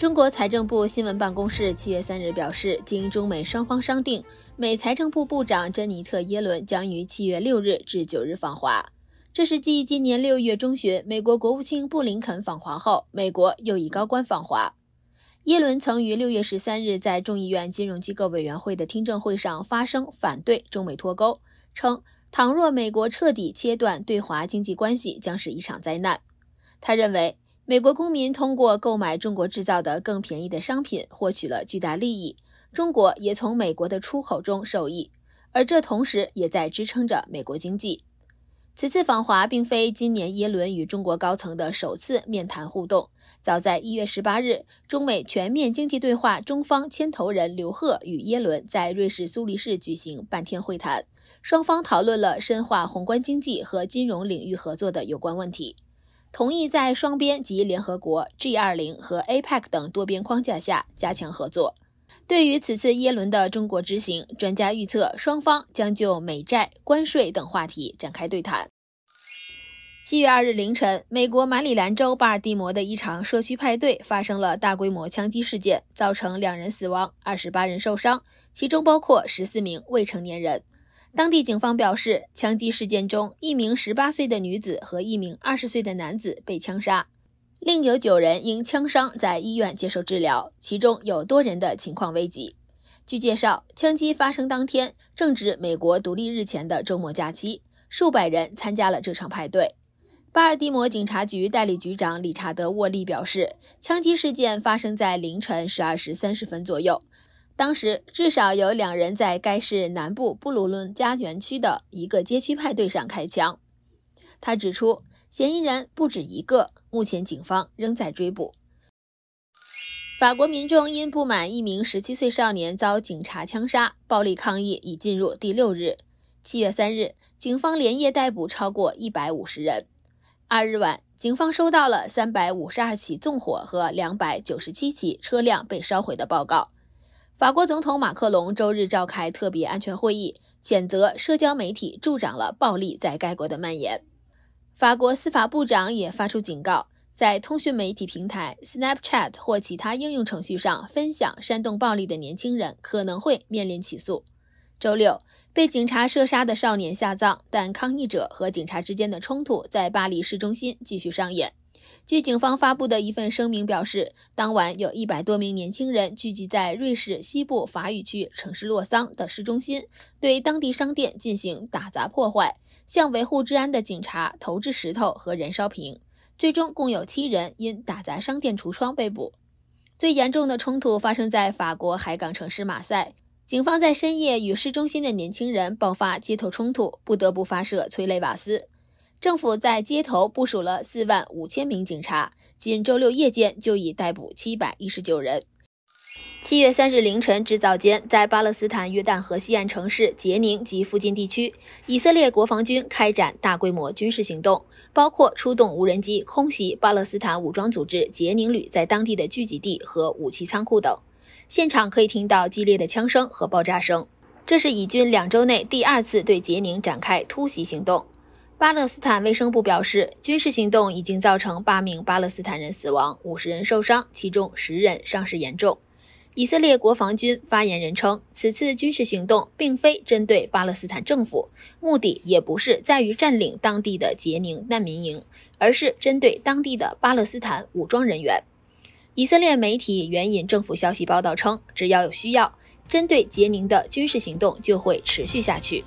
中国财政部新闻办公室七月三日表示，经中美双方商定，美财政部部长珍妮特·耶伦将于七月六日至九日访华。这是继今年六月中旬美国国务卿布林肯访华后，美国又一高官访华。耶伦曾于六月十三日在众议院金融机构委员会的听证会上发声，反对中美脱钩，称倘若美国彻底切断对华经济关系，将是一场灾难。他认为。美国公民通过购买中国制造的更便宜的商品，获取了巨大利益。中国也从美国的出口中受益，而这同时也在支撑着美国经济。此次访华并非今年耶伦与中国高层的首次面谈互动。早在一月十八日，中美全面经济对话中方牵头人刘鹤与耶伦在瑞士苏黎世举行半天会谈，双方讨论了深化宏观经济和金融领域合作的有关问题。同意在双边及联合国、G20 和 APEC 等多边框架下加强合作。对于此次耶伦的中国之行，专家预测双方将就美债、关税等话题展开对谈。七月二日凌晨，美国马里兰州巴尔的摩的一场社区派对发生了大规模枪击事件，造成两人死亡，二十八人受伤，其中包括十四名未成年人。当地警方表示，枪击事件中，一名18岁的女子和一名20岁的男子被枪杀，另有九人因枪伤在医院接受治疗，其中有多人的情况危急。据介绍，枪击发生当天正值美国独立日前的周末假期，数百人参加了这场派对。巴尔的摩警察局代理局长理查德·沃利表示，枪击事件发生在凌晨12时30分左右。当时至少有两人在该市南部布鲁伦加园区的一个街区派对上开枪。他指出，嫌疑人不止一个，目前警方仍在追捕。法国民众因不满一名17岁少年遭警察枪杀，暴力抗议已进入第六日。七月三日，警方连夜逮捕超过150人。二日晚，警方收到了352起纵火和297起车辆被烧毁的报告。法国总统马克龙周日召开特别安全会议，谴责社交媒体助长了暴力在该国的蔓延。法国司法部长也发出警告，在通讯媒体平台 Snapchat 或其他应用程序上分享煽动暴力的年轻人可能会面临起诉。周六，被警察射杀的少年下葬，但抗议者和警察之间的冲突在巴黎市中心继续上演。据警方发布的一份声明表示，当晚有一百多名年轻人聚集在瑞士西部法语区城市洛桑的市中心，对当地商店进行打砸破坏，向维护治安的警察投掷石头和燃烧瓶。最终，共有七人因打砸商店橱窗被捕。最严重的冲突发生在法国海港城市马赛，警方在深夜与市中心的年轻人爆发街头冲突，不得不发射催泪瓦斯。政府在街头部署了四万五千名警察，仅周六夜间就已逮捕七百一十九人。七月三日凌晨至早间，在巴勒斯坦约旦河西岸城市杰宁及附近地区，以色列国防军开展大规模军事行动，包括出动无人机空袭巴勒斯坦武装组织杰宁旅在当地的聚集地和武器仓库等。现场可以听到激烈的枪声和爆炸声。这是以军两周内第二次对杰宁展开突袭行动。巴勒斯坦卫生部表示，军事行动已经造成八名巴勒斯坦人死亡，五十人受伤，其中十人伤势严重。以色列国防军发言人称，此次军事行动并非针对巴勒斯坦政府，目的也不是在于占领当地的杰宁难民营，而是针对当地的巴勒斯坦武装人员。以色列媒体援引政府消息报道称，只要有需要，针对杰宁的军事行动就会持续下去。